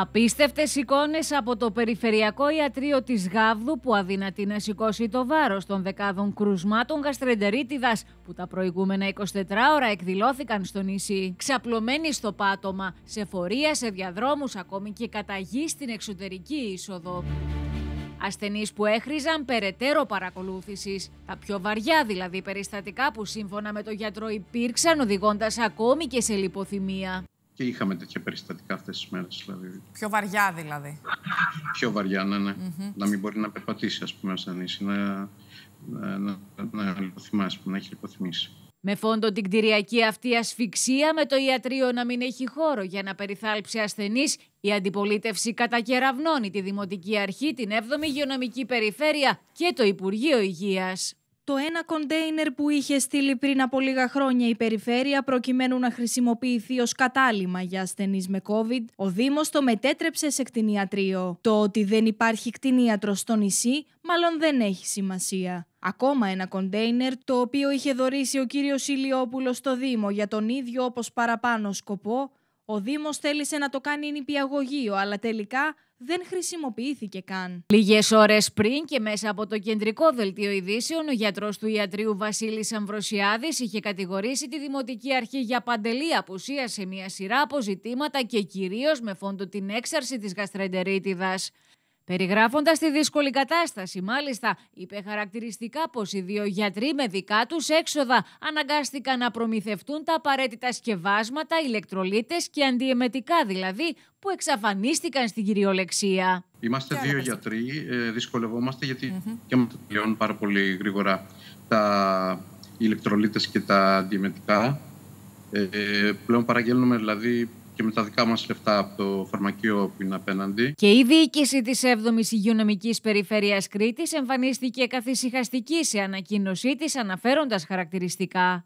Απίστευτες εικόνες από το Περιφερειακό Ιατρείο της Γάβδου που αδυνατεί να σηκώσει το βάρος των δεκάδων κρουσμάτων γαστρεντερίτιδας που τα προηγούμενα 24 ώρα εκδηλώθηκαν στο νησί. Ξαπλωμένοι στο πάτωμα, σε φορεία, σε διαδρόμους, ακόμη και καταγή στην εξωτερική είσοδο. Ασθενείς που έχριζαν περαιτέρω παρακολούθησης. Τα πιο βαριά δηλαδή περιστατικά που σύμφωνα με το γιατρό υπήρξαν οδηγώντας ακόμη και σε λιποθυμία. Και είχαμε τέτοια περιστατικά αυτές τις μέρες. Δηλαδή. Πιο βαριά δηλαδή. Πιο βαριά, ναι, ναι. Να μην μπορεί να περπατήσει, ας πούμε, σαν να, να, να, να έχει λιποθυμήσει. Με φόντο την κτηριακή αυτή ασφυξία, με το ιατρείο να μην έχει χώρο για να περιθάλψει ασθενείς, η αντιπολίτευση κατακεραυνώνει τη Δημοτική Αρχή, την 7η Υγειονομική Περιφέρεια και το Υπουργείο Υγείας. Το ένα κοντέινερ που είχε στείλει πριν από λίγα χρόνια η περιφέρεια προκειμένου να χρησιμοποιηθεί ως κατάλημα για ασθενείς με COVID, ο Δήμος το μετέτρεψε σε κτηνιατρίο. Το ότι δεν υπάρχει κτηνίατρο στο νησί, μάλλον δεν έχει σημασία. Ακόμα ένα κοντέινερ το οποίο είχε δωρήσει ο κύριος Ηλιόπουλος στο Δήμο για τον ίδιο όπως παραπάνω σκοπό, ο Δήμος θέλησε να το κάνει νηπιαγωγείο, αλλά τελικά δεν χρησιμοποιήθηκε καν. Λίγες ώρες πριν και μέσα από το κεντρικό δελτίο ειδήσεων, ο γιατρός του ιατρίου Βασίλης Αμβροσιάδης είχε κατηγορήσει τη Δημοτική Αρχή για παντελή απουσία σε μια σειρά αποζητήματα και κυρίως με φόντο την έξαρση της γαστρεντερίτιδα. Περιγράφοντας τη δύσκολη κατάσταση, μάλιστα, είπε χαρακτηριστικά πως οι δύο γιατροί με δικά τους έξοδα αναγκάστηκαν να προμηθευτούν τα απαραίτητα σκευάσματα, ηλεκτρολίτες και αντιεμετικά δηλαδή, που εξαφανίστηκαν στην κυριολεξία. Είμαστε δύο γιατροί, ε, δυσκολευόμαστε γιατί και μα τελειώνουν πάρα πολύ γρήγορα τα ηλεκτρολίτες και τα αντιεμετικά. Ε, ε πλέον παραγγέλνουμε δηλαδή και με τα δικά μας λεφτά από το φαρμακείο που είναι απέναντι. Και η διοίκηση της 7 η Υγειονομικής περιφερεια Κρήτης εμφανίστηκε καθησυχαστική σε ανακοίνωσή της, αναφέροντας χαρακτηριστικά.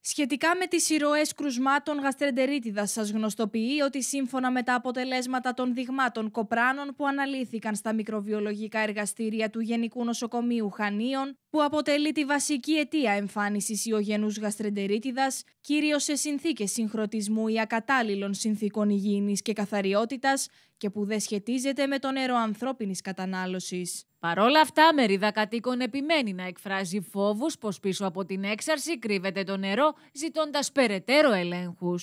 Σχετικά με τις ηρωές κρουσμάτων γαστρεντερίτιδας σας γνωστοποιεί ότι σύμφωνα με τα αποτελέσματα των δειγμάτων κοπράνων που αναλύθηκαν στα μικροβιολογικά εργαστήρια του Γενικού Νοσοκομείου Χανίων, που αποτελεί τη βασική αιτία εμφάνισης ιογενούς γαστρεντερίτιδας, κυρίως σε συνθήκες συγχρονισμού ή ακατάλληλων συνθήκων υγιεινής και καθαριότητας και που δεν σχετίζεται με το νερό κατανάλωσης. Παρ' Παρόλα αυτά, μερίδα κατοίκων επιμένει να εκφράζει φόβους πως πίσω από την έξαρση κρύβεται το νερό, ζητώντας περαιτέρω ελέγχους.